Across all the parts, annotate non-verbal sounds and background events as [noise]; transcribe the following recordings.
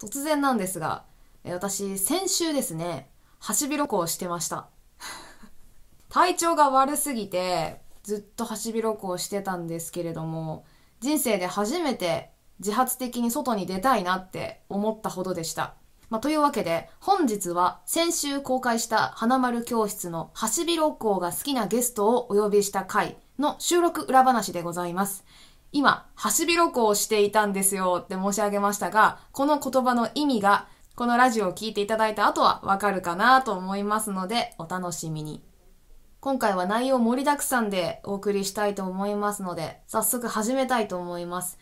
突然なんですが、私、先週ですね、ハシビロコをしてました。体調が悪すぎて、ずっとハシビロコをしてたんですけれども、人生で初めて自発的に外に出たいなって思ったほどでした。まあ、というわけで、本日は先週公開した花丸教室のハシビロコウが好きなゲストをお呼びした回の収録裏話でございます。今、ハシビロコをしていたんですよって申し上げましたが、この言葉の意味が、このラジオを聴いていただいた後はわかるかなと思いますので、お楽しみに。今回は内容盛りだくさんでお送りしたいと思いますので、早速始めたいと思います。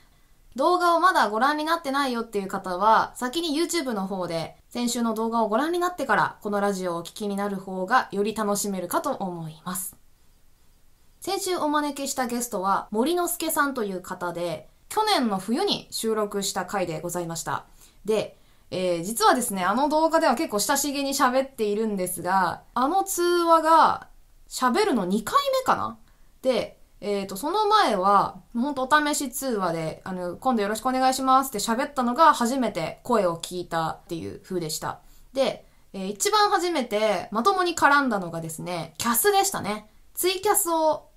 動画をまだご覧になってないよっていう方は、先に YouTube の方で、先週の動画をご覧になってから、このラジオをお聴きになる方がより楽しめるかと思います。先週お招きしたゲストは森之助さんという方で、去年の冬に収録した回でございました。で、えー、実はですね、あの動画では結構親しげに喋っているんですが、あの通話が喋るの2回目かなで、えっ、ー、と、その前は、ほんとお試し通話で、あの、今度よろしくお願いしますって喋ったのが初めて声を聞いたっていう風でした。で、えー、一番初めてまともに絡んだのがですね、キャスでしたね。ツイキャスを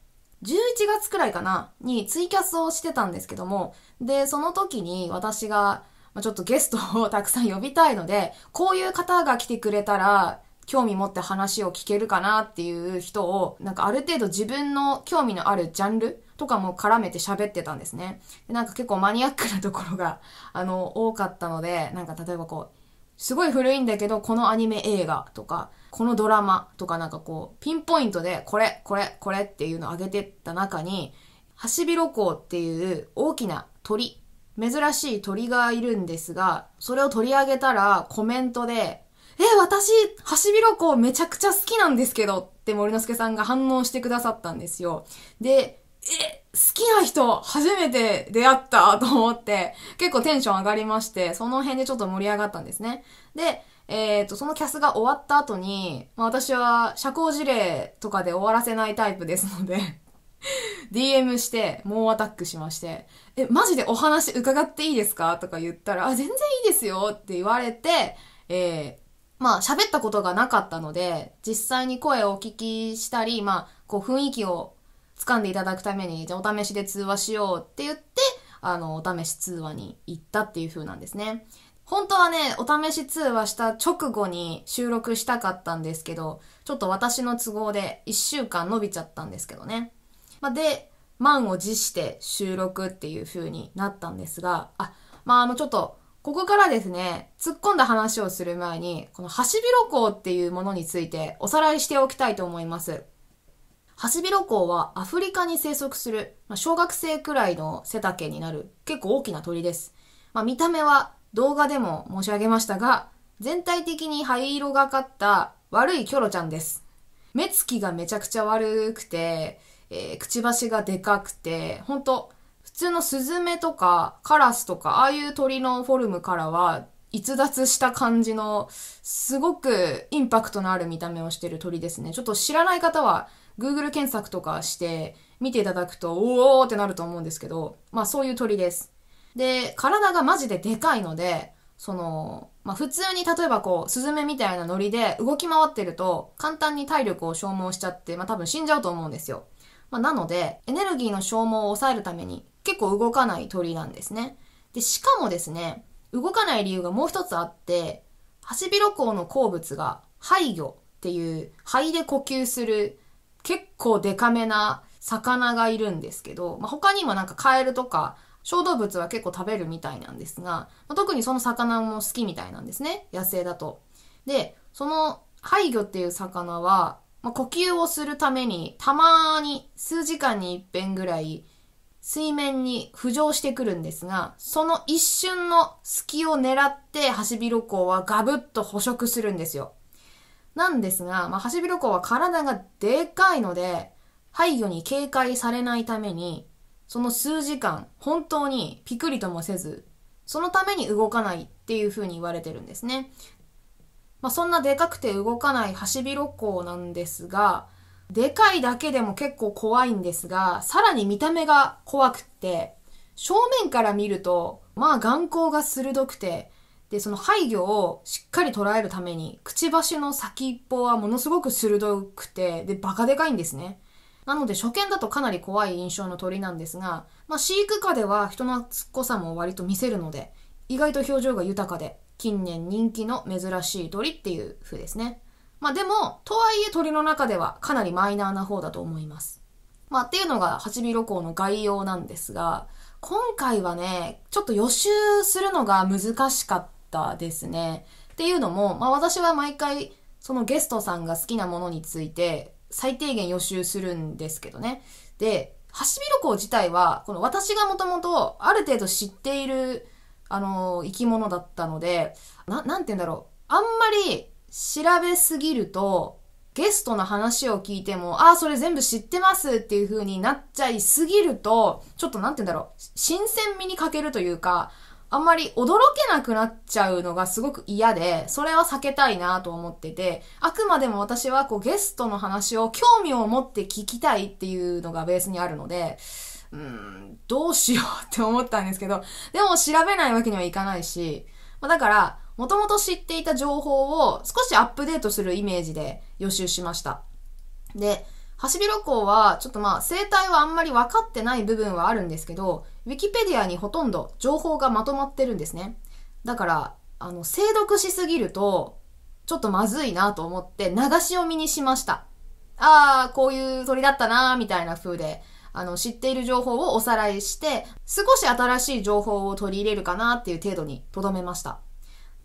11月くらいかなにツイキャスをしてたんですけども、で、その時に私が、まちょっとゲストをたくさん呼びたいので、こういう方が来てくれたら、興味持って話を聞けるかなっていう人を、なんかある程度自分の興味のあるジャンルとかも絡めて喋ってたんですね。でなんか結構マニアックなところが、[laughs] あの、多かったので、なんか例えばこう、すごい古いんだけど、このアニメ映画とか、このドラマとかなんかこう、ピンポイントで、これ、これ、これっていうのを上げてった中に、ハシビロコウっていう大きな鳥、珍しい鳥がいるんですが、それを取り上げたらコメントで、え、私、ハシビロコウめちゃくちゃ好きなんですけどって森之助さんが反応してくださったんですよ。で、え、好きな人初めて出会ったと思って、結構テンション上がりまして、その辺でちょっと盛り上がったんですね。で、えっ、ー、と、そのキャスが終わった後に、まあ、私は社交辞令とかで終わらせないタイプですので [laughs] DM して、猛アタックしまして、え、マジでお話伺っていいですかとか言ったら、あ、全然いいですよって言われて、えー、まあ、喋ったことがなかったので、実際に声をお聞きしたり、まあ、こう、雰囲気を掴んでいただくために、じゃあお試しで通話しようって言って、あの、お試し通話に行ったっていう風なんですね。本当はね、お試し通はした直後に収録したかったんですけど、ちょっと私の都合で1週間伸びちゃったんですけどね。まあ、で、満を持して収録っていう風になったんですが、あ、まああのちょっと、ここからですね、突っ込んだ話をする前に、このハシビロコウっていうものについておさらいしておきたいと思います。ハシビロコウはアフリカに生息する、まあ、小学生くらいの背丈になる結構大きな鳥です。まあ、見た目は動画でも申し上げましたが、全体的に灰色がかった悪いキョロちゃんです。目つきがめちゃくちゃ悪くて、えー、くちばしがでかくて、ほんと、普通のスズメとかカラスとか、ああいう鳥のフォルムからは逸脱した感じの、すごくインパクトのある見た目をしてる鳥ですね。ちょっと知らない方は、Google 検索とかして見ていただくと、おーってなると思うんですけど、まあそういう鳥です。で、体がマジででかいので、その、まあ、普通に例えばこう、スズメみたいなノリで動き回ってると、簡単に体力を消耗しちゃって、まあ、多分死んじゃうと思うんですよ。まあ、なので、エネルギーの消耗を抑えるために、結構動かない鳥なんですね。で、しかもですね、動かない理由がもう一つあって、ハシビロコウの好物が、肺魚っていう、肺で呼吸する、結構デカめな魚がいるんですけど、まあ、他にもなんかカエルとか小動物は結構食べるみたいなんですが、まあ、特にその魚も好きみたいなんですね。野生だと。で、その廃魚っていう魚は、まあ、呼吸をするためにたまに数時間に一遍ぐらい水面に浮上してくるんですが、その一瞬の隙を狙ってハシビロコウはガブッと捕食するんですよ。なんですが、まあ、ハシビロコウは体がでかいので、廃慮に警戒されないために、その数時間、本当にピクリともせず、そのために動かないっていうふうに言われてるんですね。まあ、そんなでかくて動かないハシビロコウなんですが、でかいだけでも結構怖いんですが、さらに見た目が怖くって、正面から見ると、まあ眼光が鋭くて、で、その廃魚をしっかり捉えるために、くちばしの先っぽはものすごく鋭くて、で、バカでかいんですね。なので初見だとかなり怖い印象の鳥なんですが、まあ、飼育下では人懐っこさも割と見せるので意外と表情が豊かで近年人気の珍しい鳥っていう風ですね。まあでも、とはいえ鳥の中ではかなりマイナーな方だと思います。まあっていうのが八尾旅行の概要なんですが、今回はね、ちょっと予習するのが難しかったですね。っていうのも、まあ私は毎回そのゲストさんが好きなものについて最低限予習するんですけどね。で、ハシビロコウ自体は、この私がもともとある程度知っている、あのー、生き物だったので、な、なんて言うんだろう。あんまり調べすぎると、ゲストの話を聞いても、ああ、それ全部知ってますっていう風になっちゃいすぎると、ちょっとなんて言うんだろう。新鮮味に欠けるというか、あんまり驚けなくなっちゃうのがすごく嫌で、それは避けたいなと思ってて、あくまでも私はこうゲストの話を興味を持って聞きたいっていうのがベースにあるので、うん、どうしようって思ったんですけど、でも調べないわけにはいかないし、まあ、だから、もともと知っていた情報を少しアップデートするイメージで予習しました。で、ハシビロコウは、ちょっとまあ、生態はあんまり分かってない部分はあるんですけど、ウィキペディアにほとんど情報がまとまってるんですね。だから、あの、精読しすぎると、ちょっとまずいなと思って流し読みにしました。あー、こういう鳥だったなーみたいな風で、あの、知っている情報をおさらいして、少し新しい情報を取り入れるかなっていう程度に留めました。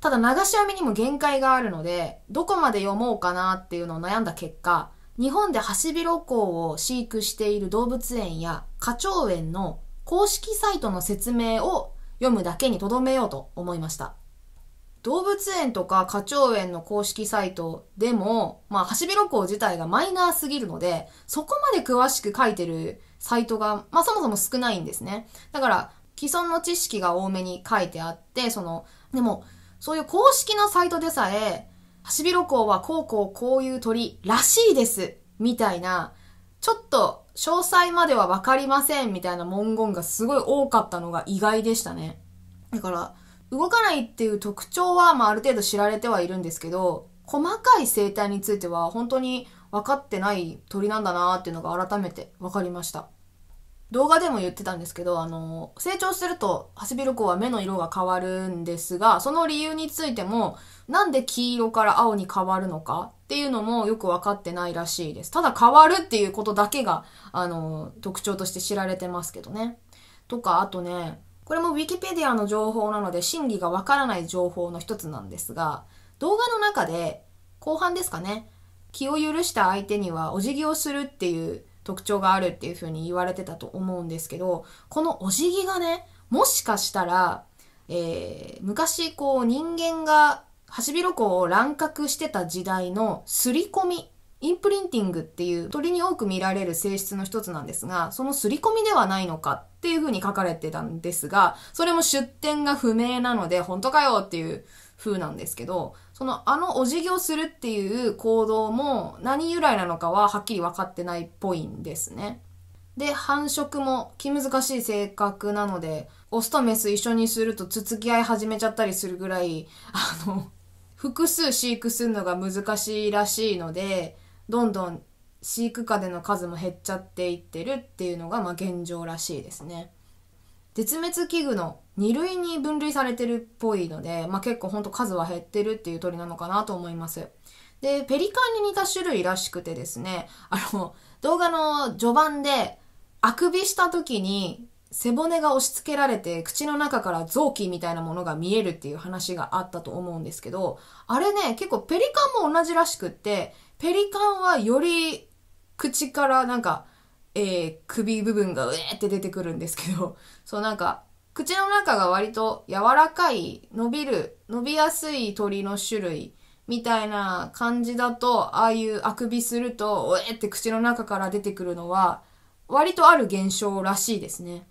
ただ流し読みにも限界があるので、どこまで読もうかなっていうのを悩んだ結果、日本でハシビロコウを飼育している動物園や花鳥園の公式サイトの説明を読むだけにとどめようと思いました。動物園とか花鳥園の公式サイトでも、まあ、ハシビロコウ自体がマイナーすぎるので、そこまで詳しく書いてるサイトが、まあ、そもそも少ないんですね。だから、既存の知識が多めに書いてあって、その、でも、そういう公式のサイトでさえ、ハシビロコウはこうこうこういう鳥らしいです、みたいな、ちょっと詳細までは分かりませんみたいな文言がすごい多かったのが意外でしたね。だから、動かないっていう特徴は、まあ、ある程度知られてはいるんですけど、細かい生態については本当に分かってない鳥なんだなーっていうのが改めて分かりました。動画でも言ってたんですけど、あの、成長するとハシビロコウは目の色が変わるんですが、その理由についても、なんで黄色から青に変わるのかっていうのもよく分かってないらしいです。ただ変わるっていうことだけが、あの、特徴として知られてますけどね。とか、あとね、これも Wikipedia の情報なので真偽がわからない情報の一つなんですが、動画の中で、後半ですかね、気を許した相手にはお辞儀をするっていう特徴があるっていうふうに言われてたと思うんですけど、このお辞儀がね、もしかしたら、えー、昔こう人間がハシビロコを乱獲してた時代のすり込み、インプリンティングっていう鳥に多く見られる性質の一つなんですが、そのすり込みではないのかっていう風に書かれてたんですが、それも出典が不明なので、本当かよっていう風なんですけど、そのあのお辞儀をするっていう行動も何由来なのかははっきり分かってないっぽいんですね。で、繁殖も気難しい性格なので、オスとメス一緒にするとつつき合い始めちゃったりするぐらい、あの、複数飼育するのが難しいらしいのでどんどん飼育下での数も減っちゃっていってるっていうのがまあ現状らしいですね。絶滅危惧の2類に分類されてるっぽいので、まあ、結構ほんと数は減ってるっていう鳥なのかなと思います。で、ペリカンに似た種類らしくてですね、あの、動画の序盤であくびした時に背骨が押し付けられて口の中から臓器みたいなものが見えるっていう話があったと思うんですけど、あれね、結構ペリカンも同じらしくって、ペリカンはより口からなんか、えー、首部分がうえーって出てくるんですけど、[laughs] そうなんか、口の中が割と柔らかい、伸びる、伸びやすい鳥の種類みたいな感じだと、ああいうあくびすると、うえーって口の中から出てくるのは、割とある現象らしいですね。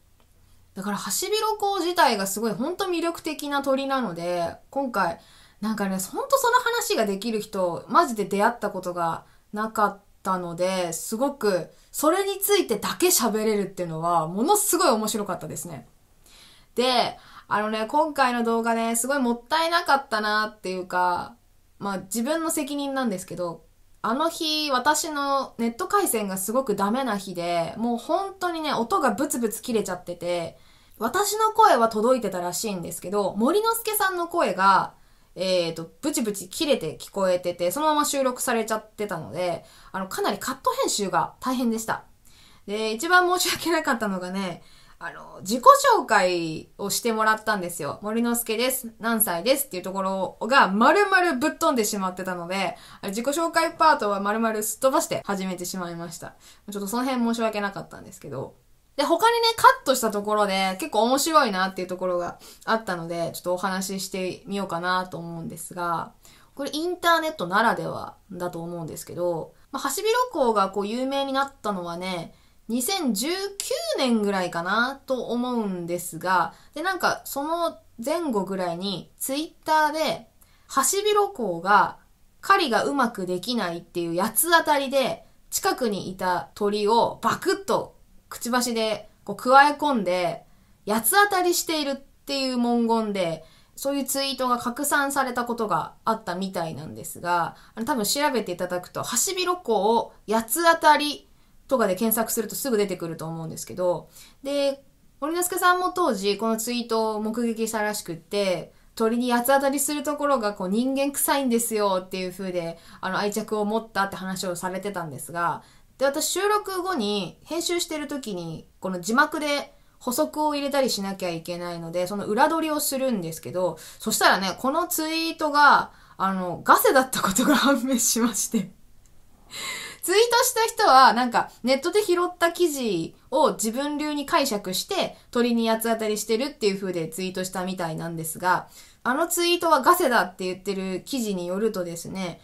だからハシビロコウ自体がすごい本当魅力的な鳥なので、今回、なんかね、ほんとその話ができる人、マジで出会ったことがなかったので、すごく、それについてだけ喋れるっていうのは、ものすごい面白かったですね。で、あのね、今回の動画ね、すごいもったいなかったなっていうか、まあ自分の責任なんですけど、あの日、私のネット回線がすごくダメな日で、もう本当にね、音がブツブツ切れちゃってて、私の声は届いてたらしいんですけど、森之助さんの声が、えっ、ー、と、ブチブチ切れて聞こえてて、そのまま収録されちゃってたので、あの、かなりカット編集が大変でした。で、一番申し訳なかったのがね、あの、自己紹介をしてもらったんですよ。森之助です。何歳ですっていうところが丸々ぶっ飛んでしまってたので、自己紹介パートは丸々すっ飛ばして始めてしまいました。ちょっとその辺申し訳なかったんですけど。で、他にね、カットしたところで結構面白いなっていうところがあったので、ちょっとお話ししてみようかなと思うんですが、これインターネットならではだと思うんですけど、まあ、ハシビロコウがこう有名になったのはね、2019年ぐらいかなと思うんですが、で、なんかその前後ぐらいにツイッターで、ハシビロコウが狩りがうまくできないっていう八つ当たりで、近くにいた鳥をバクッとくちばしでこう加え込んで、八つ当たりしているっていう文言で、そういうツイートが拡散されたことがあったみたいなんですが、多分調べていただくと、ハシビロコウを八つ当たりとかで検索するとすぐ出てくると思うんですけど、で、森之助さんも当時このツイートを目撃したらしくって、鳥に八つ当たりするところがこう人間臭いんですよっていう風で、あの愛着を持ったって話をされてたんですが、で、私収録後に編集してる時に、この字幕で補足を入れたりしなきゃいけないので、その裏取りをするんですけど、そしたらね、このツイートが、あの、ガセだったことが判明しましてツイートした人は、なんか、ネットで拾った記事を自分流に解釈して、鳥に八つ当たりしてるっていう風でツイートしたみたいなんですが、あのツイートはガセだって言ってる記事によるとですね、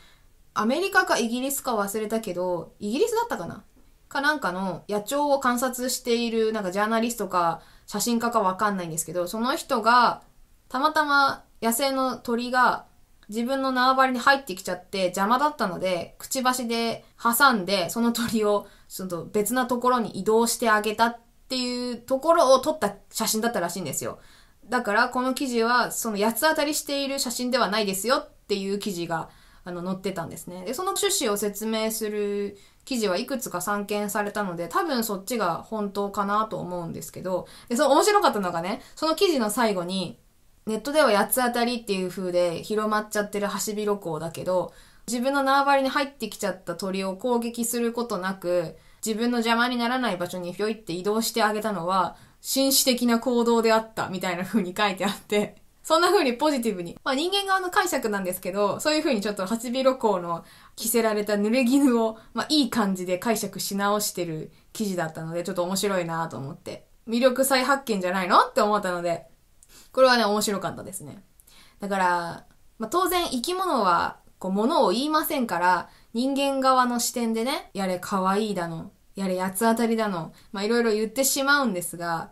アメリカかイギリスか忘れたけど、イギリスだったかなかなんかの野鳥を観察している、なんかジャーナリストか写真家かわかんないんですけど、その人が、たまたま野生の鳥が自分の縄張りに入ってきちゃって邪魔だったので、くちばしで挟んで、その鳥をその別なところに移動してあげたっていうところを撮った写真だったらしいんですよ。だからこの記事はその八つ当たりしている写真ではないですよっていう記事があの載ってたんですね。で、その趣旨を説明する記事はいくつか散見されたので、多分そっちが本当かなと思うんですけど、で、その面白かったのがね、その記事の最後に、ネットでは八つ当たりっていう風で広まっちゃってるハシビロコウだけど、自分の縄張りに入ってきちゃった鳥を攻撃することなく、自分の邪魔にならない場所にひょいって移動してあげたのは、紳士的な行動であったみたいな風に書いてあって、そんな風にポジティブに。まあ人間側の解釈なんですけど、そういう風にちょっとハシビロコウの着せられた濡れ衣を、まあいい感じで解釈し直してる記事だったので、ちょっと面白いなと思って。魅力再発見じゃないのって思ったので、これはね、面白かったですね。だから、まあ、当然生き物は、こう、物を言いませんから、人間側の視点でね、やれ可愛いだの、やれ八つ当たりだの、まいろいろ言ってしまうんですが、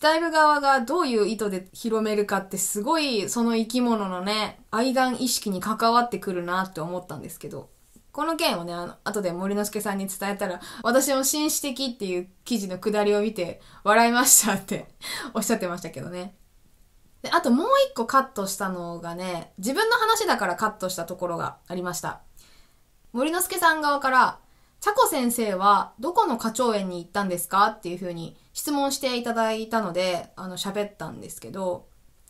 伝える側がどういう意図で広めるかってすごいその生き物のね、愛玩意識に関わってくるなって思ったんですけど、この件をね、あの、後で森之助さんに伝えたら、私も紳士的っていう記事のくだりを見て、笑いましたって [laughs] おっしゃってましたけどね。で、あともう一個カットしたのがね、自分の話だからカットしたところがありました。森之助さん側から、茶子先生はどこの花鳥園に行ったんですかっていう風に質問していただいたので、あの喋ったんですけど、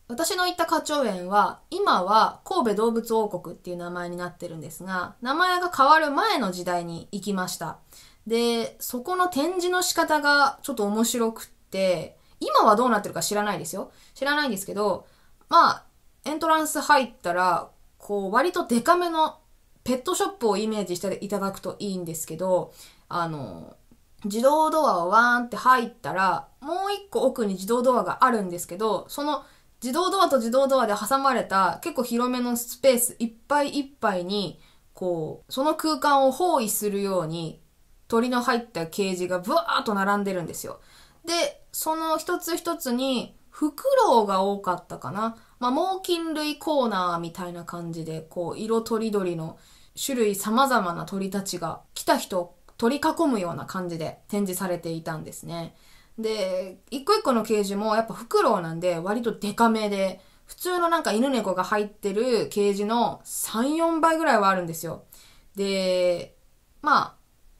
私の行った花鳥園は、今は神戸動物王国っていう名前になってるんですが、名前が変わる前の時代に行きました。で、そこの展示の仕方がちょっと面白くって、今はどうなってるか知らないですよ。知らないんですけど、まあ、エントランス入ったら、こう、割とデカめのペットショップをイメージしていただくといいんですけど、あの、自動ドアをワーンって入ったら、もう一個奥に自動ドアがあるんですけど、その自動ドアと自動ドアで挟まれた結構広めのスペースいっぱいいっぱいに、こう、その空間を包囲するように鳥の入ったケージがブワーっと並んでるんですよ。で、その一つ一つに、フクロウが多かったかな。まあ、猛禽類コーナーみたいな感じで、こう、色とりどりの種類様々な鳥たちが来た人を取り囲むような感じで展示されていたんですね。で、一個一個のケージもやっぱフクロウなんで割とデカめで、普通のなんか犬猫が入ってるケージの3、4倍ぐらいはあるんですよ。で、まあ、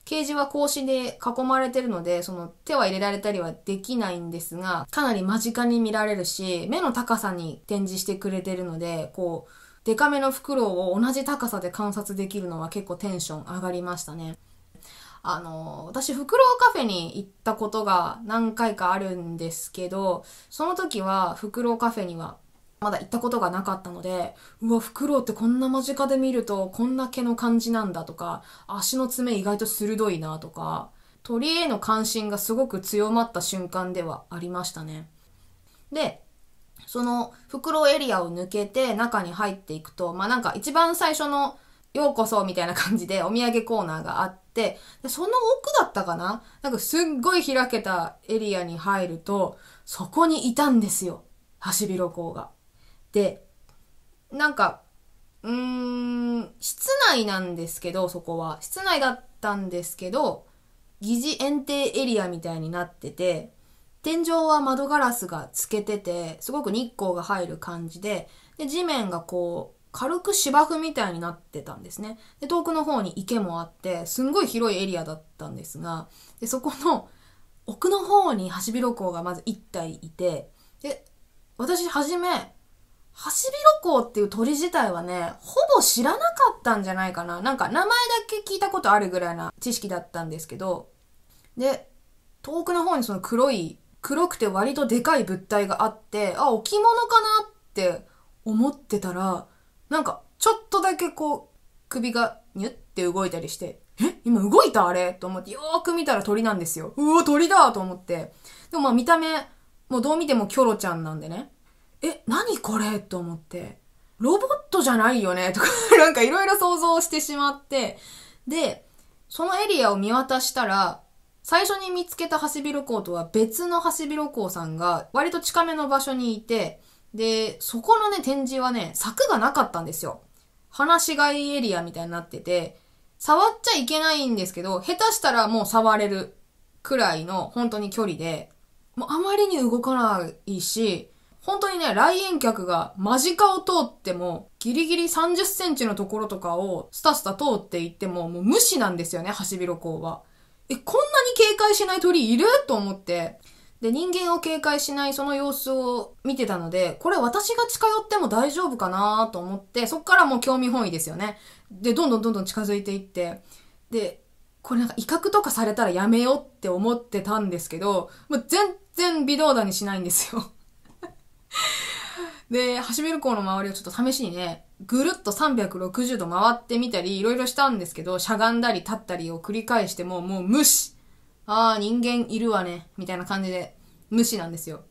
ケージは格子で囲まれてるので、その手は入れられたりはできないんですが、かなり間近に見られるし、目の高さに展示してくれてるので、こう、デカめの袋を同じ高さで観察できるのは結構テンション上がりましたね。あの、私、フクロウカフェに行ったことが何回かあるんですけど、その時はフクロウカフェにはまだ行ったことがなかったので、うわ、フクロウってこんな間近で見ると、こんな毛の感じなんだとか、足の爪意外と鋭いなとか、鳥への関心がすごく強まった瞬間ではありましたね。で、そのフクロウエリアを抜けて中に入っていくと、まあなんか一番最初のようこそみたいな感じでお土産コーナーがあって、でその奥だったかななんかすっごい開けたエリアに入ると、そこにいたんですよ。ハシビロコウが。で、なんか、うーん、室内なんですけど、そこは。室内だったんですけど、疑似園庭エリアみたいになってて、天井は窓ガラスが透けてて、すごく日光が入る感じで、で、地面がこう、軽く芝生みたいになってたんですね。で、遠くの方に池もあって、すんごい広いエリアだったんですが、で、そこの奥の方にハシビロコウがまず1体いて、で、私はじめ、ハシビロコウっていう鳥自体はね、ほぼ知らなかったんじゃないかな。なんか名前だけ聞いたことあるぐらいな知識だったんですけど、で、遠くの方にその黒い、黒くて割とでかい物体があって、あ、置物かなって思ってたら、なんかちょっとだけこう、首がニュって動いたりして、え今動いたあれと思って、よーく見たら鳥なんですよ。うわ、鳥だと思って。でもまあ見た目、もうどう見てもキョロちゃんなんでね。え、何これと思って、ロボットじゃないよねとか [laughs] なんかいろいろ想像してしまって、で、そのエリアを見渡したら、最初に見つけたハシビロコウとは別のハシビロコウさんが割と近めの場所にいて、で、そこのね、展示はね、柵がなかったんですよ。放し飼いエリアみたいになってて、触っちゃいけないんですけど、下手したらもう触れるくらいの本当に距離で、もうあまりに動かないし、本当にね、来園客が間近を通っても、ギリギリ30センチのところとかをスタスタ通っていっても、もう無視なんですよね、ハシビロコウは。え、こんなに警戒しない鳥いると思って。で、人間を警戒しないその様子を見てたので、これ私が近寄っても大丈夫かなと思って、そっからもう興味本位ですよね。で、どんどんどんどん近づいていって、で、これなんか威嚇とかされたらやめようって思ってたんですけど、もう全然微動だにしないんですよ。で、ハシビル港の周りをちょっと試しにね、ぐるっと360度回ってみたり、いろいろしたんですけど、しゃがんだり立ったりを繰り返しても、もう無視ああ、人間いるわね、みたいな感じで、無視なんですよ。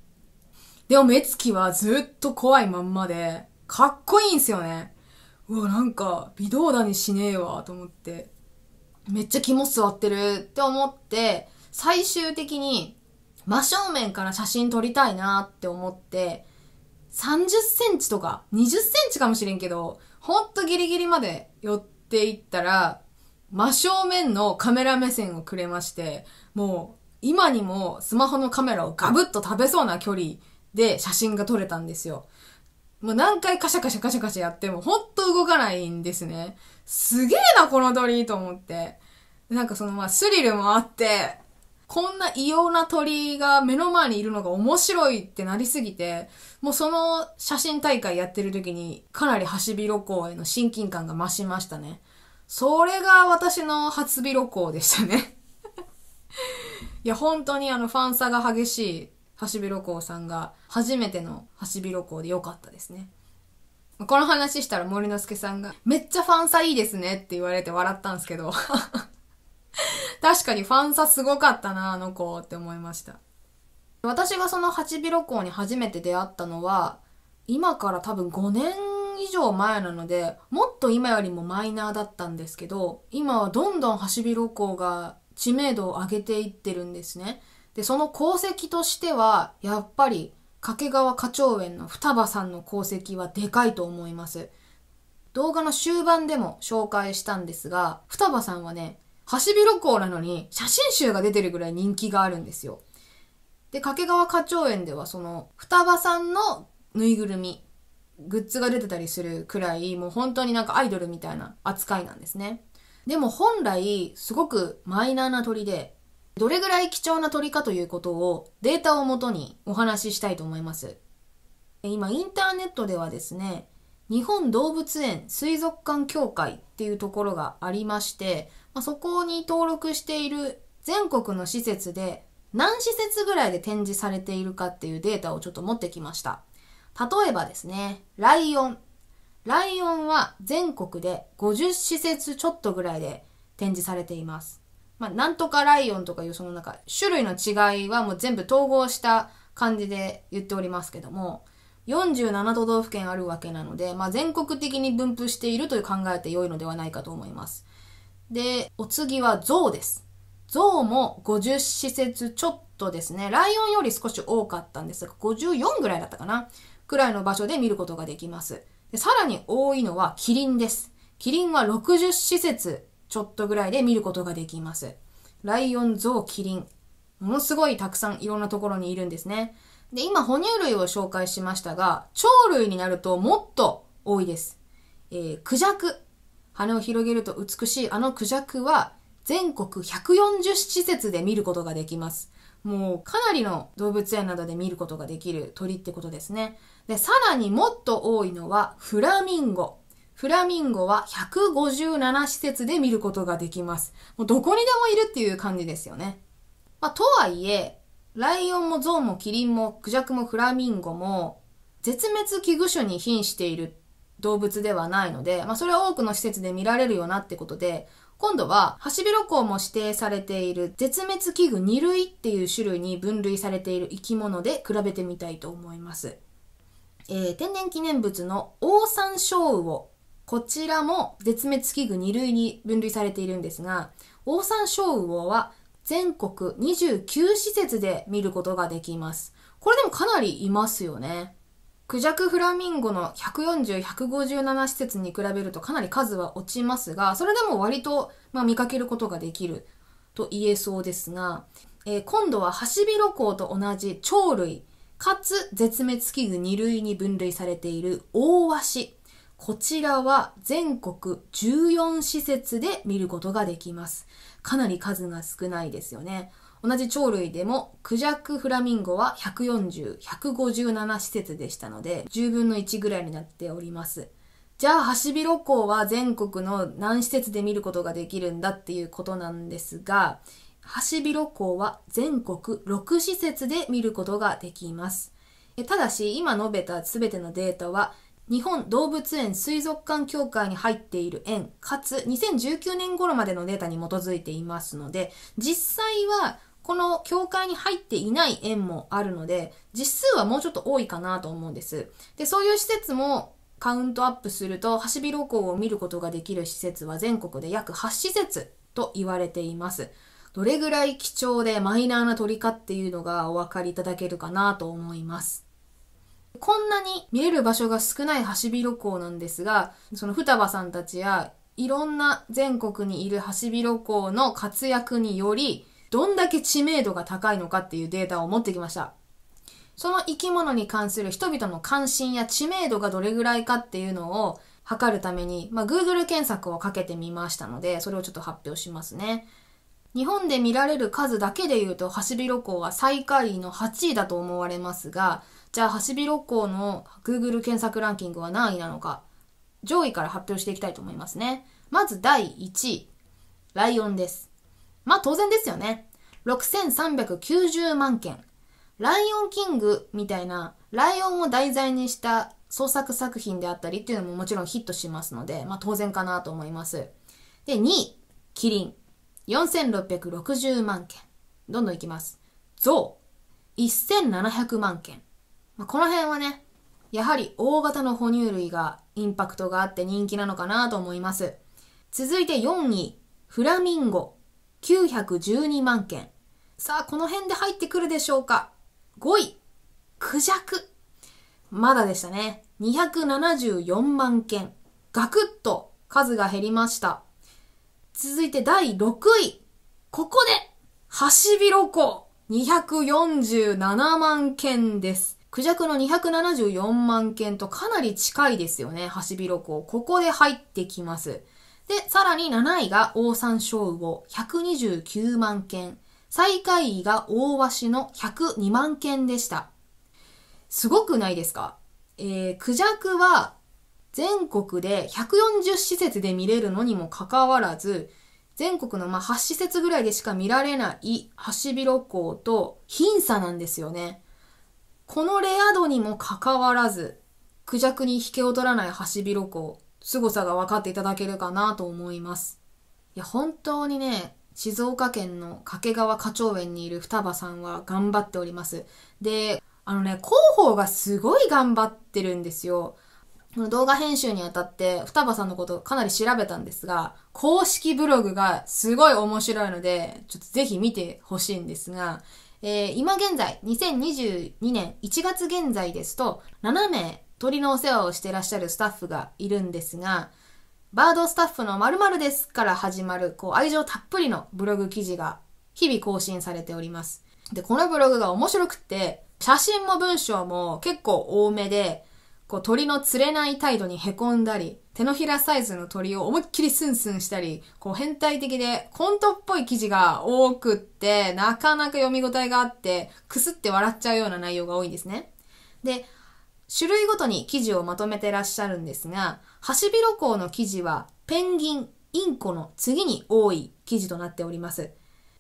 でも目つきはずっと怖いまんまで、かっこいいんすよね。うわ、なんか、微動だにしねえわ、と思って。めっちゃ肝座ってるって思って、最終的に、真正面から写真撮りたいなって思って、30センチとか、20センチかもしれんけど、ほんとギリギリまで寄っていったら、真正面のカメラ目線をくれまして、もう今にもスマホのカメラをガブッと食べそうな距離で写真が撮れたんですよ。もう何回カシャカシャカシャカシャやってもほんと動かないんですね。すげえな、この鳥と思って。なんかそのまあスリルもあって、こんな異様な鳥が目の前にいるのが面白いってなりすぎて、もうその写真大会やってる時に、かなりハシビロコウへの親近感が増しましたね。それが私の初ビロコウでしたね [laughs] いや、本当にあの、ファン差が激しいハシビロコウさんが、初めてのハシビロコウで良かったですね。この話したら森之助さんが、めっちゃファン差いいですねって言われて笑ったんですけど [laughs] 確かにファン差すごかったな、あの子って思いました。私がそのハチビロコウに初めて出会ったのは、今から多分5年以上前なので、もっと今よりもマイナーだったんですけど、今はどんどんハシビロコウが知名度を上げていってるんですね。で、その功績としては、やっぱり、掛川花鳥園の双葉さんの功績はでかいと思います。動画の終盤でも紹介したんですが、双葉さんはね、ハシビロコウなのに写真集が出てるぐらい人気があるんですよ。で、掛川花鳥園ではその、双葉さんのぬいぐるみ、グッズが出てたりするくらい、もう本当になんかアイドルみたいな扱いなんですね。でも本来、すごくマイナーな鳥で、どれぐらい貴重な鳥かということをデータをもとにお話ししたいと思います。今、インターネットではですね、日本動物園水族館協会っていうところがありまして、まあ、そこに登録している全国の施設で何施設ぐらいで展示されているかっていうデータをちょっと持ってきました。例えばですね、ライオン。ライオンは全国で50施設ちょっとぐらいで展示されています。まあ、なんとかライオンとかいうその中、種類の違いはもう全部統合した感じで言っておりますけども、47都道府県あるわけなので、まあ、全国的に分布しているという考えて良いのではないかと思います。で、お次は象です。象も50施設ちょっとですね、ライオンより少し多かったんですが、54ぐらいだったかなくらいの場所で見ることができます。でさらに多いのはキリンです。キリンは60施設ちょっとぐらいで見ることができます。ライオン、ゾウ、キリン。ものすごいたくさんいろんなところにいるんですね。で、今、哺乳類を紹介しましたが、鳥類になるともっと多いです。えー、クジャク。羽を広げると美しいあのクジャクは全国140施設で見ることができます。もうかなりの動物園などで見ることができる鳥ってことですね。で、さらにもっと多いのはフラミンゴ。フラミンゴは157施設で見ることができます。もうどこにでもいるっていう感じですよね。まあ、とはいえ、ライオンもゾウもキリンもクジャクもフラミンゴも絶滅危惧種に瀕している動物ではないので、まあ、それは多くの施設で見られるよなってことで、今度は、ハシビロコウも指定されている絶滅危惧2類っていう種類に分類されている生き物で比べてみたいと思います。えー、天然記念物のオオサンショウウオ。こちらも絶滅危惧2類に分類されているんですが、オオサンショウウオは全国29施設で見ることができます。これでもかなりいますよね。クジャクフラミンゴの140、157施設に比べるとかなり数は落ちますが、それでも割と、まあ、見かけることができると言えそうですが、えー、今度はハシビロコウと同じ鳥類、かつ絶滅危惧2類に分類されているオオワシ。こちらは全国14施設で見ることができます。かなり数が少ないですよね。同じ鳥類でもクジャクフラミンゴは140、157施設でしたので、10分の1ぐらいになっております。じゃあ、ハシビロコウは全国の何施設で見ることができるんだっていうことなんですが、ハシビロコウは全国6施設で見ることができます。ただし、今述べた全てのデータは、日本動物園水族館協会に入っている園、かつ2019年頃までのデータに基づいていますので、実際はこの教会に入っていない園もあるので、実数はもうちょっと多いかなと思うんです。で、そういう施設もカウントアップすると、ハシビロコウを見ることができる施設は全国で約8施設と言われています。どれぐらい貴重でマイナーな鳥かっていうのがお分かりいただけるかなと思います。こんなに見れる場所が少ないハシビロコウなんですが、その双葉さんたちやいろんな全国にいるハシビロコウの活躍により、どんだけ知名度が高いのかっていうデータを持ってきました。その生き物に関する人々の関心や知名度がどれぐらいかっていうのを測るために、まあ、Google 検索をかけてみましたので、それをちょっと発表しますね。日本で見られる数だけで言うと、ハシビロコウは最下位の8位だと思われますが、じゃあハシビロコウの Google 検索ランキングは何位なのか、上位から発表していきたいと思いますね。まず第1位、ライオンです。まあ当然ですよね。6390万件。ライオンキングみたいな、ライオンを題材にした創作作品であったりっていうのももちろんヒットしますので、まあ当然かなと思います。で、2位、キリン。4660万件。どんどんいきます。ゾウ。1700万件。まあ、この辺はね、やはり大型の哺乳類がインパクトがあって人気なのかなと思います。続いて4位、フラミンゴ。912万件。さあ、この辺で入ってくるでしょうか ?5 位、クジャク。まだでしたね。274万件。ガクッと数が減りました。続いて第6位。ここで、ハシビロコウ。247万件です。クジャクの274万件とかなり近いですよね、ハシビロコウ。ここで入ってきます。で、さらに7位が大山小魚129万件。最下位が大鷲の102万件でした。すごくないですかえー、クジャクは全国で140施設で見れるのにもかかわらず、全国のま8施設ぐらいでしか見られないハシビロコウと貧差なんですよね。このレア度にもかかわらず、クジャクに引けを取らないハシビロコウ。凄さが分かっていただけるかなと思います。いや、本当にね、静岡県の掛川花鳥園にいる双葉さんは頑張っております。で、あのね、広報がすごい頑張ってるんですよ。この動画編集にあたって双葉さんのことかなり調べたんですが、公式ブログがすごい面白いので、ちょっとぜひ見てほしいんですが、えー、今現在、2022年1月現在ですと、7名鳥のお世話をしてらっしゃるスタッフがいるんですが、バードスタッフの〇〇ですから始まる、こう、愛情たっぷりのブログ記事が日々更新されております。で、このブログが面白くって、写真も文章も結構多めで、こう鳥の釣れない態度に凹んだり、手のひらサイズの鳥を思いっきりスンスンしたり、こう変態的でコントっぽい記事が多くって、なかなか読み応えがあって、くすって笑っちゃうような内容が多いんですね。で、種類ごとに記事をまとめてらっしゃるんですが、ハシビロコウの記事はペンギン、インコの次に多い記事となっております。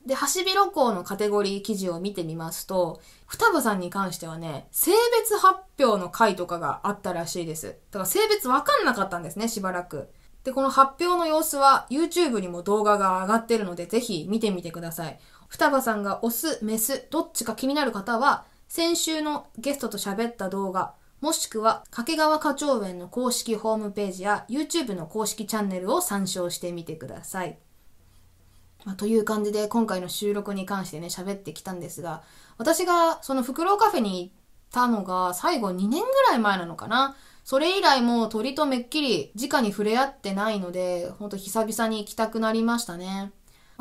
で、ハシビロコウのカテゴリー記事を見てみますと、双葉さんに関してはね、性別発表の回とかがあったらしいです。だから性別わかんなかったんですね、しばらく。で、この発表の様子は YouTube にも動画が上がってるので、ぜひ見てみてください。双葉さんがオス、メス、どっちか気になる方は、先週のゲストと喋った動画、もしくは掛川花鳥園の公式ホームページや YouTube の公式チャンネルを参照してみてください。まあ、という感じで今回の収録に関してね喋ってきたんですが私がそのフクロウカフェに行ったのが最後2年ぐらい前なのかなそれ以来もう鳥とめっきり直に触れ合ってないのでほんと久々に行きたくなりましたね。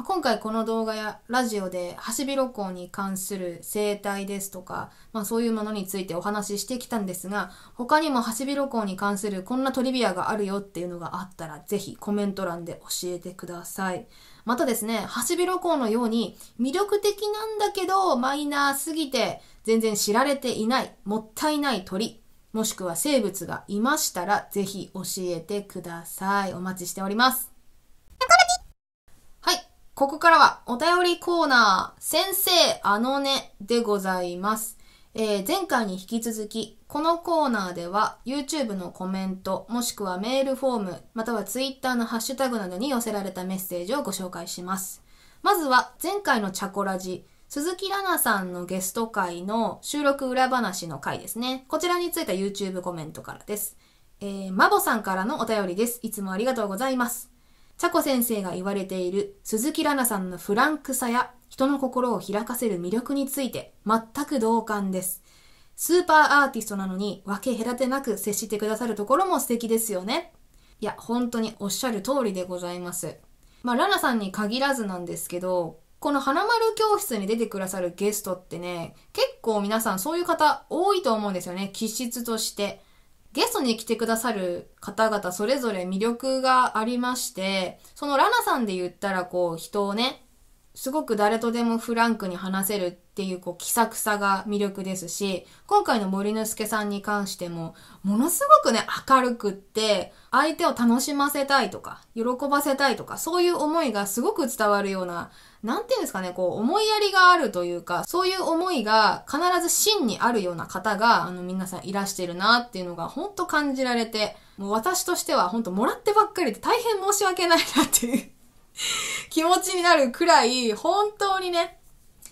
今回この動画やラジオでハシビロコウに関する生態ですとか、まあ、そういうものについてお話ししてきたんですが他にもハシビロコウに関するこんなトリビアがあるよっていうのがあったら是非コメント欄で教えてください。またですね、ハシビロコウのように魅力的なんだけどマイナーすぎて全然知られていないもったいない鳥もしくは生物がいましたらぜひ教えてください。お待ちしております。ここからはお便りコーナー、先生、あのね、でございます。えー、前回に引き続き、このコーナーでは YouTube のコメント、もしくはメールフォーム、または Twitter のハッシュタグなどに寄せられたメッセージをご紹介します。まずは前回のチャコラジ、鈴木ラナさんのゲスト会の収録裏話の回ですね。こちらについた YouTube コメントからです。えー、マボさんからのお便りです。いつもありがとうございます。茶子先生が言われている鈴木ラナさんのフランクさや人の心を開かせる魅力について全く同感です。スーパーアーティストなのに分け隔てなく接してくださるところも素敵ですよね。いや、本当におっしゃる通りでございます。まあ、ラナさんに限らずなんですけど、この花丸教室に出てくださるゲストってね、結構皆さんそういう方多いと思うんですよね、気質として。ゲストに来てくださる方々それぞれ魅力がありまして、そのラナさんで言ったらこう人をね、すごく誰とでもフランクに話せるっていう、こう、気さくさが魅力ですし、今回の森之助さんに関しても、ものすごくね、明るくって、相手を楽しませたいとか、喜ばせたいとか、そういう思いがすごく伝わるような、なんていうんですかね、こう、思いやりがあるというか、そういう思いが必ず真にあるような方が、あの、皆さんいらしてるなっていうのが、ほんと感じられて、もう私としては、ほんともらってばっかりで大変申し訳ないなっていう気持ちになるくらい、本当にね、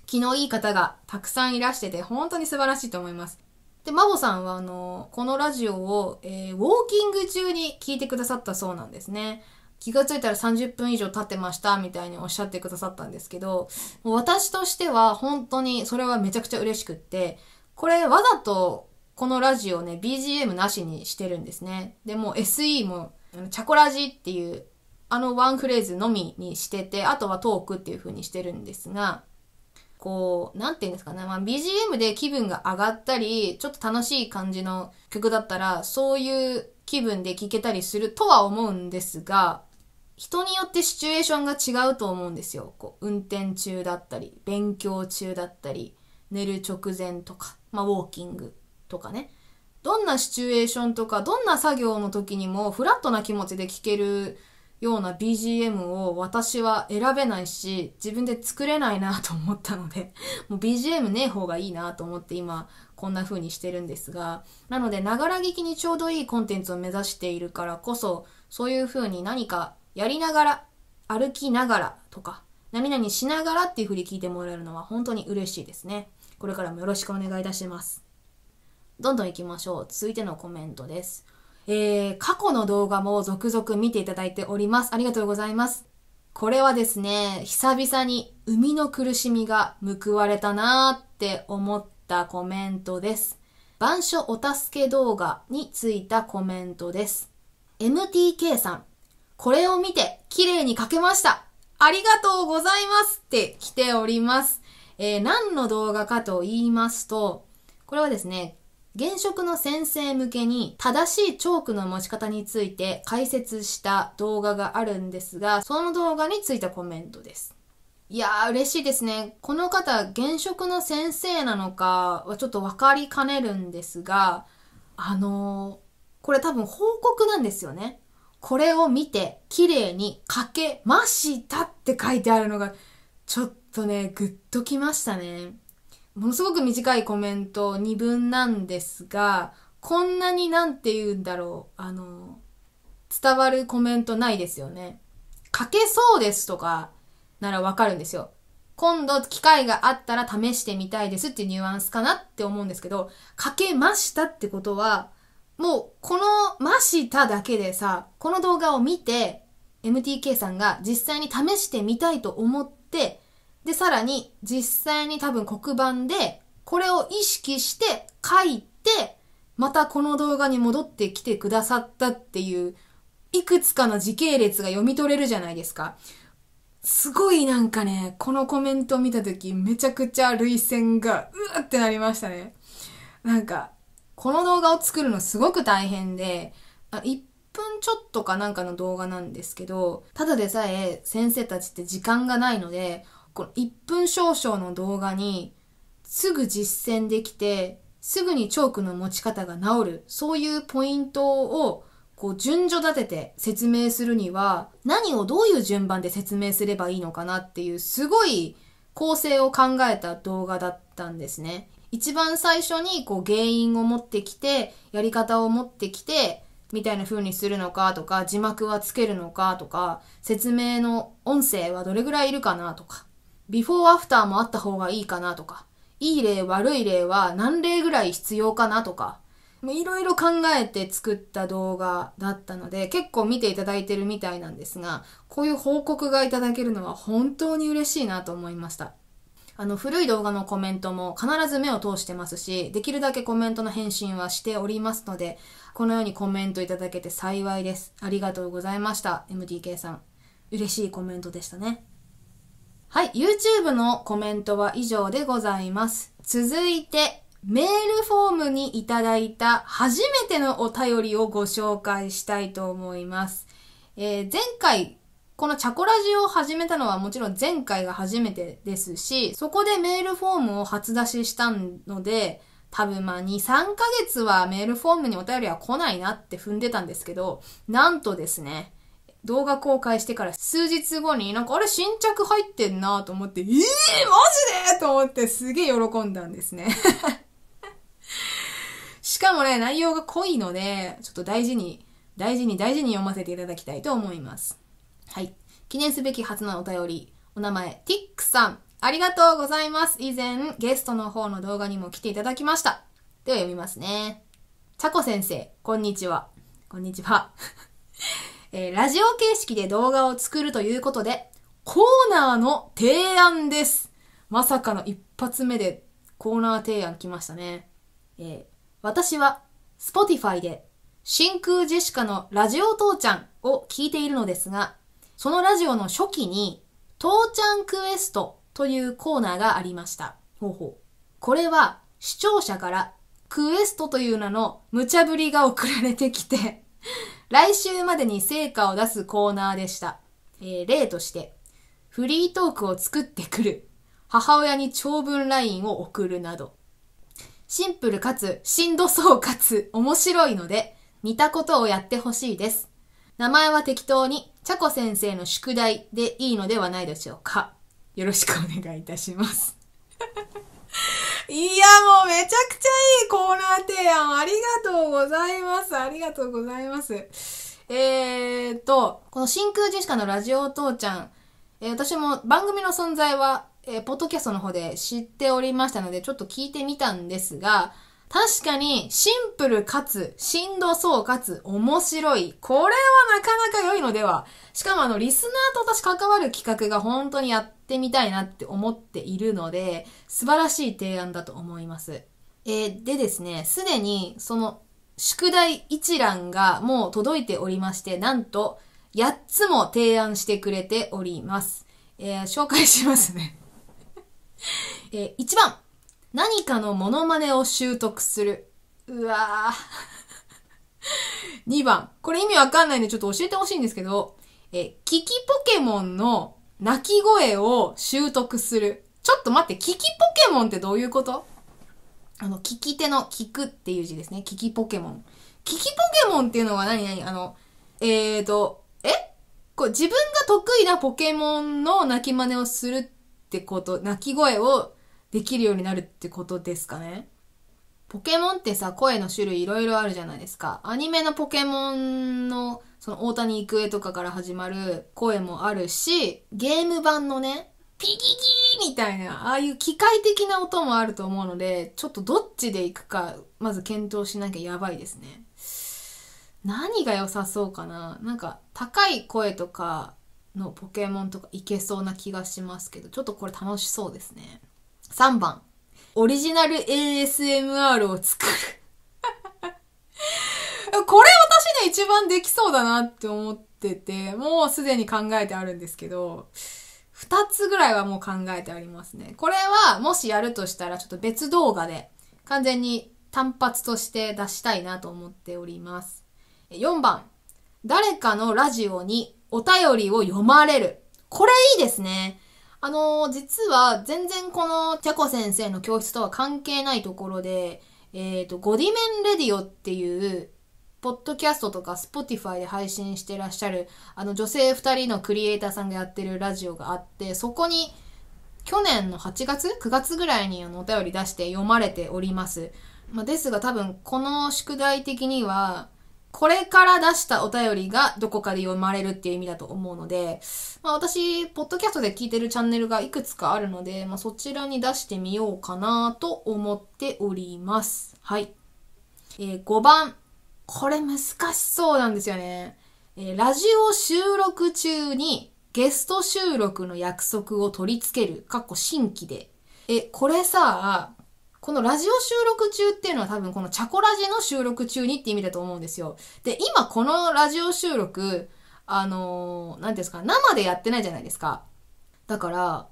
気のいい方がたくさんいらしてて、本当に素晴らしいと思います。で、まほさんは、あの、このラジオを、えー、ウォーキング中に聞いてくださったそうなんですね。気がついたら30分以上経ってましたみたいにおっしゃってくださったんですけど、もう私としては本当にそれはめちゃくちゃ嬉しくって、これわざとこのラジオね、BGM なしにしてるんですね。で、もう SE も、チャコラジっていうあのワンフレーズのみにしてて、あとはトークっていう風にしてるんですが、こう、なんて言うんですかね。まあ、BGM で気分が上がったり、ちょっと楽しい感じの曲だったら、そういう気分で聴けたりするとは思うんですが、人によってシチュエーションが違うと思うんですよ。こう、運転中だったり、勉強中だったり、寝る直前とか、まあ、ウォーキングとかね。どんなシチュエーションとか、どんな作業の時にもフラットな気持ちで聴けるような BGM を私は選べないし、自分で作れないなと思ったので、[laughs] もう BGM ねえ方がいいなと思って今、こんな風にしてるんですが、なので、ながら聞きにちょうどいいコンテンツを目指しているからこそ、そういう風に何かやりながら、歩きながらとか、何々しながらっていう風に聞いてもらえるのは本当に嬉しいですね。これからもよろしくお願いいたします。どんどん行きましょう。続いてのコメントです。えー、過去の動画も続々見ていただいております。ありがとうございます。これはですね、久々に生みの苦しみが報われたなーって思ったコメントです。板書お助け動画についたコメントです。MTK さん、これを見て綺麗に書けましたありがとうございますって来ております。えー、何の動画かと言いますと、これはですね、現職の先生向けに正しいチョークの持ち方について解説した動画があるんですが、その動画についたコメントです。いやー嬉しいですね。この方、現職の先生なのかはちょっと分かりかねるんですが、あのー、これ多分報告なんですよね。これを見て、綺麗に書けましたって書いてあるのが、ちょっとね、ぐっときましたね。ものすごく短いコメント、2分なんですが、こんなになんて言うんだろう、あの、伝わるコメントないですよね。書けそうですとか、ならわかるんですよ。今度機会があったら試してみたいですっていうニュアンスかなって思うんですけど、書けましたってことは、もうこのましただけでさ、この動画を見て、MTK さんが実際に試してみたいと思って、で、さらに実際に多分黒板でこれを意識して書いて、またこの動画に戻ってきてくださったっていう、いくつかの時系列が読み取れるじゃないですか。すごいなんかね、このコメントを見た時めちゃくちゃ類腺がうわってなりましたね。なんか、この動画を作るのすごく大変で、1分ちょっとかなんかの動画なんですけど、ただでさえ先生たちって時間がないので、この1分少々の動画にすぐ実践できて、すぐにチョークの持ち方が治る、そういうポイントをこう順序立てて説明するには、何をどういう順番で説明すればいいのかなっていう、すごい構成を考えた動画だったんですね。一番最初にこう原因を持ってきて、やり方を持ってきて、みたいな風にするのかとか、字幕はつけるのかとか、説明の音声はどれぐらいいるかなとか、ビフォーアフターもあった方がいいかなとか、いい例、悪い例は何例ぐらい必要かなとか、いろいろ考えて作った動画だったので、結構見ていただいてるみたいなんですが、こういう報告がいただけるのは本当に嬉しいなと思いました。あの、古い動画のコメントも必ず目を通してますし、できるだけコメントの返信はしておりますので、このようにコメントいただけて幸いです。ありがとうございました、MDK さん。嬉しいコメントでしたね。はい、YouTube のコメントは以上でございます。続いて、メールフォームにいただいた初めてのお便りをご紹介したいと思います。えー、前回、このチャコラジオを始めたのはもちろん前回が初めてですし、そこでメールフォームを初出ししたので、多分まあ2、3ヶ月はメールフォームにお便りは来ないなって踏んでたんですけど、なんとですね、動画公開してから数日後になんかあれ新着入ってんなと思って、えぇ、ー、マジでと思ってすげえ喜んだんですね [laughs] しかもね、内容が濃いので、ちょっと大事に、大事に大事に読ませていただきたいと思います。はい。記念すべき初のお便り、お名前、ティックさん。ありがとうございます。以前、ゲストの方の動画にも来ていただきました。では読みますね。チャコ先生、こんにちは。こんにちは。えー、ラジオ形式で動画を作るということで、コーナーの提案です。まさかの一発目でコーナー提案来ましたね。えー、私は Spotify で真空ジェシカのラジオ父ちゃんを聞いているのですが、そのラジオの初期に父ちゃんクエストというコーナーがありました。ほうほう。これは視聴者からクエストという名の無茶ぶりが送られてきて来週までに成果を出すコーナーでした。えー、例として、フリートークを作ってくる、母親に長文 LINE を送るなど、シンプルかつ、しんどそうかつ、面白いので、似たことをやってほしいです。名前は適当に、ちゃこ先生の宿題でいいのではないでしょうか。よろしくお願いいたします。いや、もうめちゃくちゃいいコーナー提案。ありがとうございます。ありがとうございます。えーと、この真空ジェシカのラジオ父ちゃん、えー、私も番組の存在は、えー、ポッドキャストの方で知っておりましたので、ちょっと聞いてみたんですが、確かにシンプルかつしんどそうかつ面白い。これはなかなか良いのでは。しかもあの、リスナーと私関わる企画が本当にやってみたいなって思っているので、素晴らしい提案だと思います。えー、でですね、すでにその宿題一覧がもう届いておりまして、なんと8つも提案してくれております。えー、紹介しますね [laughs] えー、1番。何かのモノマネを習得する。うわぁ。2 [laughs] 番。これ意味わかんないんでちょっと教えてほしいんですけど、え、キキポケモンの鳴き声を習得する。ちょっと待って、キキポケモンってどういうことあの、聞き手の聞くっていう字ですね。キキポケモン。キキポケモンっていうのは何何あの、えーと、えこう自分が得意なポケモンの鳴き真似をするってこと、鳴き声をできるようになるってことですかね。ポケモンってさ、声の種類いろいろあるじゃないですか。アニメのポケモンの、その大谷育英とかから始まる声もあるし、ゲーム版のね、ピギギーみたいな、ああいう機械的な音もあると思うので、ちょっとどっちで行くか、まず検討しなきゃやばいですね。何が良さそうかななんか、高い声とかのポケモンとかいけそうな気がしますけど、ちょっとこれ楽しそうですね。3番、オリジナル ASMR を作る [laughs] これ私ね、一番できそうだなって思ってて、もうすでに考えてあるんですけど、2つぐらいはもう考えてありますね。これは、もしやるとしたら、ちょっと別動画で、完全に単発として出したいなと思っております。4番、誰かのラジオにお便りを読まれる。これいいですね。あのー、実は全然このチャコ先生の教室とは関係ないところで、えっ、ー、と、ゴディメンレディオっていう、ポッドキャストとか Spotify で配信してらっしゃる、あの女性2人のクリエイターさんがやってるラジオがあって、そこに去年の8月 ?9 月ぐらいにあのお便り出して読まれております。まあ、ですが多分この宿題的には、これから出したお便りがどこかで読まれるっていう意味だと思うので、まあ私、ポッドキャストで聞いてるチャンネルがいくつかあるので、まあそちらに出してみようかなと思っております。はい。えー、5番。これ難しそうなんですよね。えー、ラジオ収録中にゲスト収録の約束を取り付ける。かっこ新規で。え、これさ、このラジオ収録中っていうのは多分このチャコラジの収録中にって意味だと思うんですよ。で、今このラジオ収録、あのー、何ですか、生でやってないじゃないですか。だから、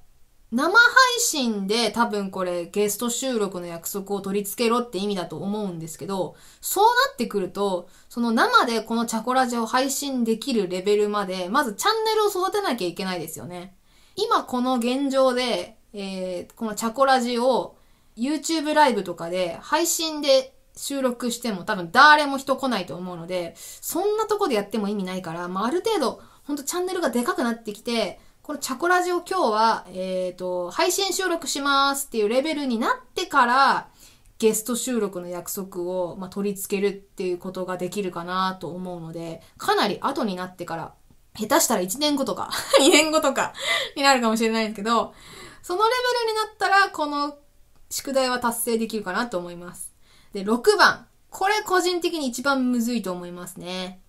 生配信で多分これゲスト収録の約束を取り付けろって意味だと思うんですけど、そうなってくると、その生でこのチャコラジを配信できるレベルまで、まずチャンネルを育てなきゃいけないですよね。今この現状で、えー、このチャコラジを YouTube ライブとかで配信で収録しても多分誰も人来ないと思うので、そんなとこでやっても意味ないから、まあ、ある程度、ほんとチャンネルがでかくなってきて、このチャコラジオ今日は、えっ、ー、と、配信収録しますっていうレベルになってから、ゲスト収録の約束を、まあ、取り付けるっていうことができるかなと思うので、かなり後になってから、下手したら1年後とか2 [laughs] 年後とかになるかもしれないんですけど、そのレベルになったら、この宿題は達成できるかなと思います。で、6番。これ個人的に一番むずいと思いますね。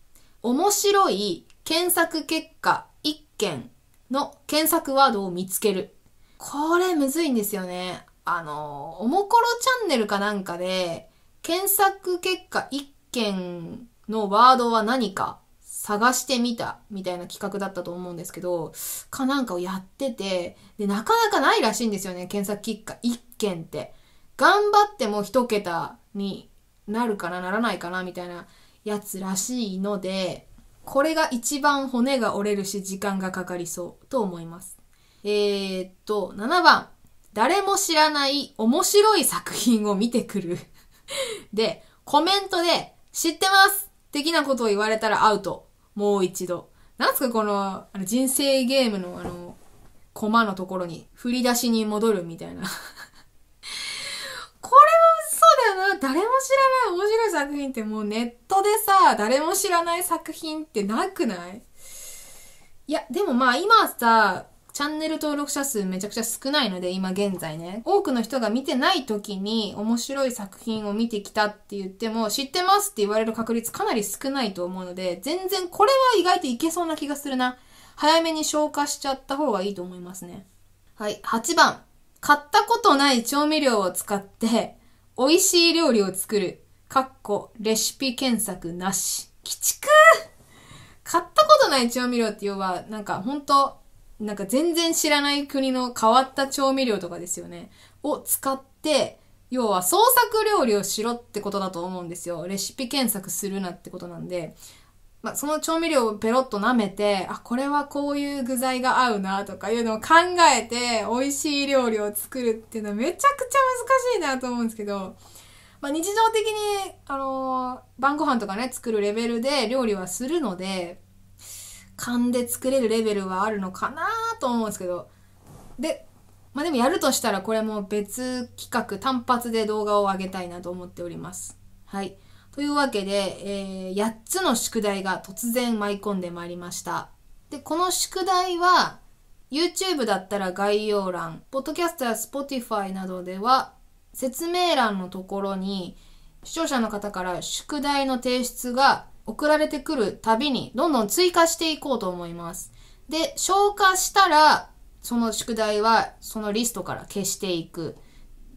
面白い検索結果1件の検索ワードを見つける。これむずいんですよね。あの、おもころチャンネルかなんかで、検索結果1件のワードは何か探してみたみたいな企画だったと思うんですけど、かなんかをやってて、で、なかなかないらしいんですよね。検索結果1件って。頑張っても一桁になるかな、ならないかな、みたいなやつらしいので、これが一番骨が折れるし、時間がかかりそうと思います。えー、っと、7番。誰も知らない面白い作品を見てくる [laughs] で、コメントで、知ってます的なことを言われたらアウト。もう一度。なんすかこの、あの人生ゲームのあの、コマのところに振り出しに戻るみたいな [laughs] これもそうだよな。誰も知らない面白い作品ってもうネットでさ、誰も知らない作品ってなくないいや、でもまあ今さ、チャンネル登録者数めちゃくちゃ少ないので、今現在ね。多くの人が見てない時に面白い作品を見てきたって言っても、知ってますって言われる確率かなり少ないと思うので、全然これは意外といけそうな気がするな。早めに消化しちゃった方がいいと思いますね。はい、8番。買ったことない調味料を使って美味しい料理を作る。かっこレシピ検索なし。鬼畜買ったことない調味料って要は、なんかほんと、なんか全然知らない国の変わった調味料とかですよね。を使って、要は創作料理をしろってことだと思うんですよ。レシピ検索するなってことなんで。まあ、その調味料をペロッと舐めて、あ、これはこういう具材が合うなとかいうのを考えて、美味しい料理を作るっていうのはめちゃくちゃ難しいなと思うんですけど、まあ、日常的に、あのー、晩ご飯とかね、作るレベルで料理はするので、勘で作れるレベルはあるのかなと思うんですけど、で、まあ、でもやるとしたらこれも別企画単発で動画を上げたいなと思っております。はい。というわけで、えー、8つの宿題が突然舞い込んでまいりました。で、この宿題は、YouTube だったら概要欄、Podcast や Spotify などでは、説明欄のところに、視聴者の方から宿題の提出が送られてくるたびに、どんどん追加していこうと思います。で、消化したら、その宿題は、そのリストから消していく。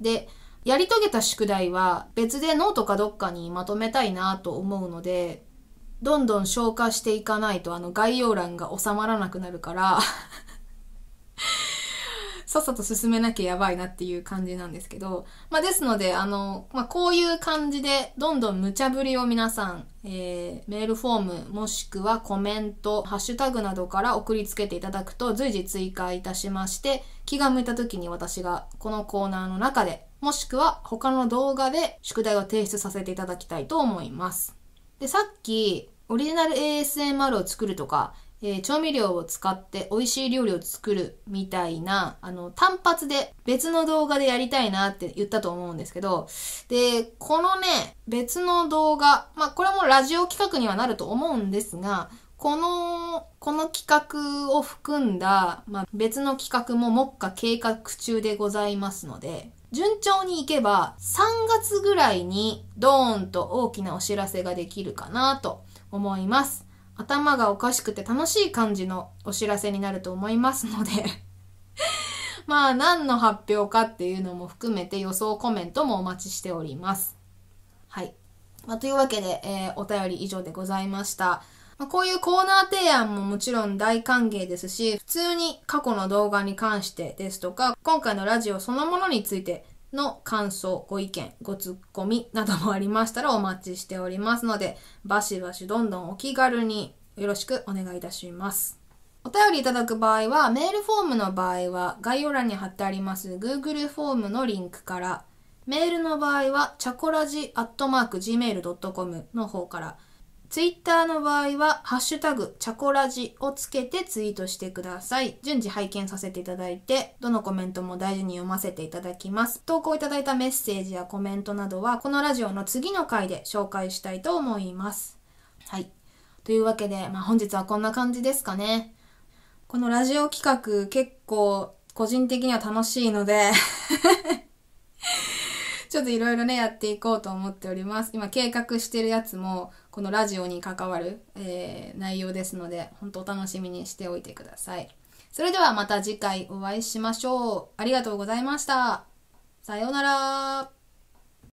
で、やり遂げた宿題は別でノートかどっかにまとめたいなと思うので、どんどん消化していかないとあの概要欄が収まらなくなるから [laughs] さっさと進めなきゃやばいなっていう感じなんですけど、まあ、ですので、あの、まあ、こういう感じで、どんどん無茶ぶりを皆さん、えー、メールフォーム、もしくはコメント、ハッシュタグなどから送りつけていただくと、随時追加いたしまして、気が向いた時に私がこのコーナーの中でもしくは他の動画で宿題を提出させていただきたいと思います。で、さっきオリジナル ASMR を作るとか、えー、調味料を使って美味しい料理を作るみたいな、あの、単発で別の動画でやりたいなって言ったと思うんですけど、で、このね、別の動画、まあ、これもラジオ企画にはなると思うんですが、この、この企画を含んだ、まあ、別の企画も目下計画中でございますので、順調にいけば3月ぐらいにドーンと大きなお知らせができるかなと思います。頭がおかしくて楽しい感じのお知らせになると思いますので [laughs] まあ何の発表かっていうのも含めて予想コメントもお待ちしております。はい。まあ、というわけで、えー、お便り以上でございました。まあ、こういうコーナー提案ももちろん大歓迎ですし、普通に過去の動画に関してですとか、今回のラジオそのものについての感想、ご意見、ごツッコミなどもありましたらお待ちしておりますので、バシバシどんどんお気軽によろしくお願いいたします。お便りいただく場合は、メールフォームの場合は、概要欄に貼ってあります Google フォームのリンクから、メールの場合は、チャコラジアットマーク Gmail.com の方から、ツイッターの場合は、ハッシュタグ、チャコラジをつけてツイートしてください。順次拝見させていただいて、どのコメントも大事に読ませていただきます。投稿いただいたメッセージやコメントなどは、このラジオの次の回で紹介したいと思います。はい。というわけで、まあ、本日はこんな感じですかね。このラジオ企画結構個人的には楽しいので [laughs] ちょっといろいろね、やっていこうと思っております。今計画してるやつも、このラジオに関わる、えー、内容ですので、本当お楽しみにしておいてください。それではまた次回お会いしましょう。ありがとうございました。さようなら。